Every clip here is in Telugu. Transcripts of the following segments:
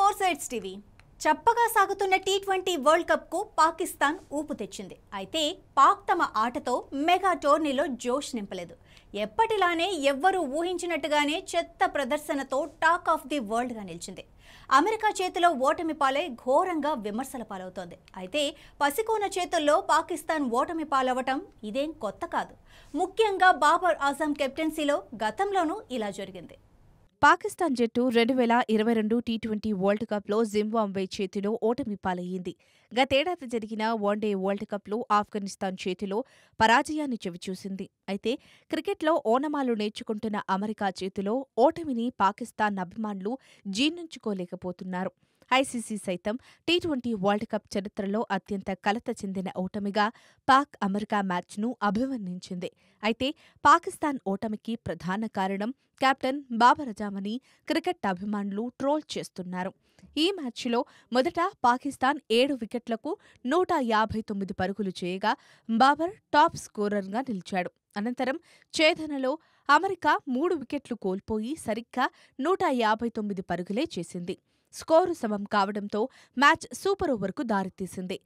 ఫోర్ సైడ్స్ టీవీ చప్పగా సాగుతున్న టీ ట్వంటీ వరల్డ్ కప్కు పాకిస్తాన్ ఊపు తెచ్చింది అయితే పాక్ తమ ఆటతో మెగా టోర్నీలో జోష్ నింపలేదు ఎప్పటిలానే ఎవ్వరూ ఊహించినట్టుగానే చెత్త ప్రదర్శనతో టాక్ ఆఫ్ ది వరల్డ్గా నిలిచింది అమెరికా చేతిలో ఓటమి పాలై ఘోరంగా విమర్శల పాలవుతోంది అయితే పసికోన చేతుల్లో పాకిస్తాన్ ఓటమి పాలవటం ఇదేం కొత్త కాదు ముఖ్యంగా బాబర్ ఆజం కెప్టెన్సీలో గతంలోనూ ఇలా జరిగింది పాకిస్తాన్ జట్టు రెండు వేల ఇరవై రెండు టీ ట్వంటీ వరల్డ్ కప్లో జింబాంబే చేతిలో ఓటమి పాలయ్యింది గతేడాది జరిగిన వన్డే వరల్డ్ కప్లో ఆఫ్ఘనిస్తాన్ చేతిలో పరాజయాన్ని చవిచూసింది అయితే క్రికెట్లో ఓనమాలు నేర్చుకుంటున్న అమెరికా చేతిలో ఓటమిని పాకిస్తాన్ అభిమానులు జీర్ణించుకోలేకపోతున్నారు ఐసీసీ సైతం టీ ట్వంటీ వరల్డ్ కప్ చరిత్రలో అత్యంత కలత చెందిన ఓటమిగా పాక్ అమెరికా మ్యాచ్ను అభివర్ణించింది అయితే పాకిస్తాన్ ఓటమికి ప్రధాన కారణం కెప్టెన్ బాబర్ అజామని క్రికెట్ అభిమానులు ట్రోల్ చేస్తున్నారు ఈ మ్యాచ్లో మొదట పాకిస్తాన్ ఏడు వికెట్లకు నూట యాభై తొమ్మిది పరుగులు చేయగా బాబర్ టాప్ స్కోరర్గా నిలిచాడు అనంతరం ఛేదనలో అమెరికా మూడు వికెట్లు కోల్పోయి సరిగ్గా నూట యాభై తొమ్మిది పరుగులే చేసింది స్కోరు సమం కావడంతో మ్యాచ్ సూపర్ ఓవర్కు దారితీసింది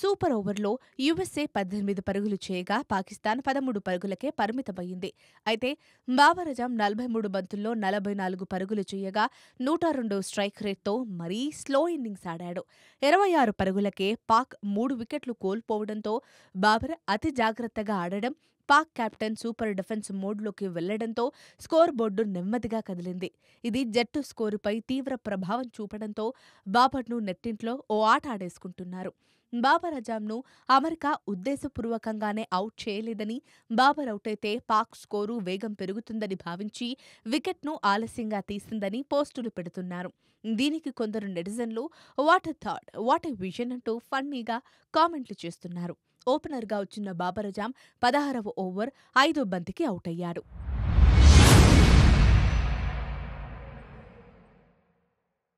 సూపర్ ఓవర్లో యుఎస్ఏ పద్దెనిమిది పరుగులు చేయగా పాకిస్తాన్ పదమూడు పరుగులకే పరిమితమైంది అయితే బాబరజం నలభై మూడు బంతుల్లో నలభై నాలుగు పరుగులు చేయగా నూట రెండు స్ట్రైక్ రేట్తో మరీ స్లో ఇన్నింగ్స్ ఆడాడు ఇరవై ఆరు పరుగులకే పాక్ మూడు వికెట్లు కోల్పోవడంతో బాబర్ అతి జాగ్రత్తగా ఆడడం పాక్ కెప్టెన్ సూపర్ డిఫెన్స్ మోడ్లోకి వెళ్లడంతో స్కోర్ బోర్డు నెమ్మదిగా కదిలింది ఇది జట్టు స్కోరుపై తీవ్ర ప్రభావం చూపడంతో బాబర్ను నెట్టింట్లో ఓ ఆట ఆడేసుకుంటున్నారు బాబర్ అజాంను అమెరికా ఉద్దేశపూర్వకంగానే అవుట్ చేయలేదని బాబర్ అయితే పాక్ స్కోరు వేగం పెరుగుతుందని భావించి వికెట్ను ఆలస్యంగా తీసిందని పోస్టులు పెడుతున్నారు దీనికి కొందరు నెటిజన్లు what thought what a vision అంటూ ఫన్నీగా కామెంట్లు చేస్తున్నారు ఓపెనర్గా వచ్చిన బాబరజాం పదహారవ ఓవర్ ఐదో బంతికి అవుటయ్యాడు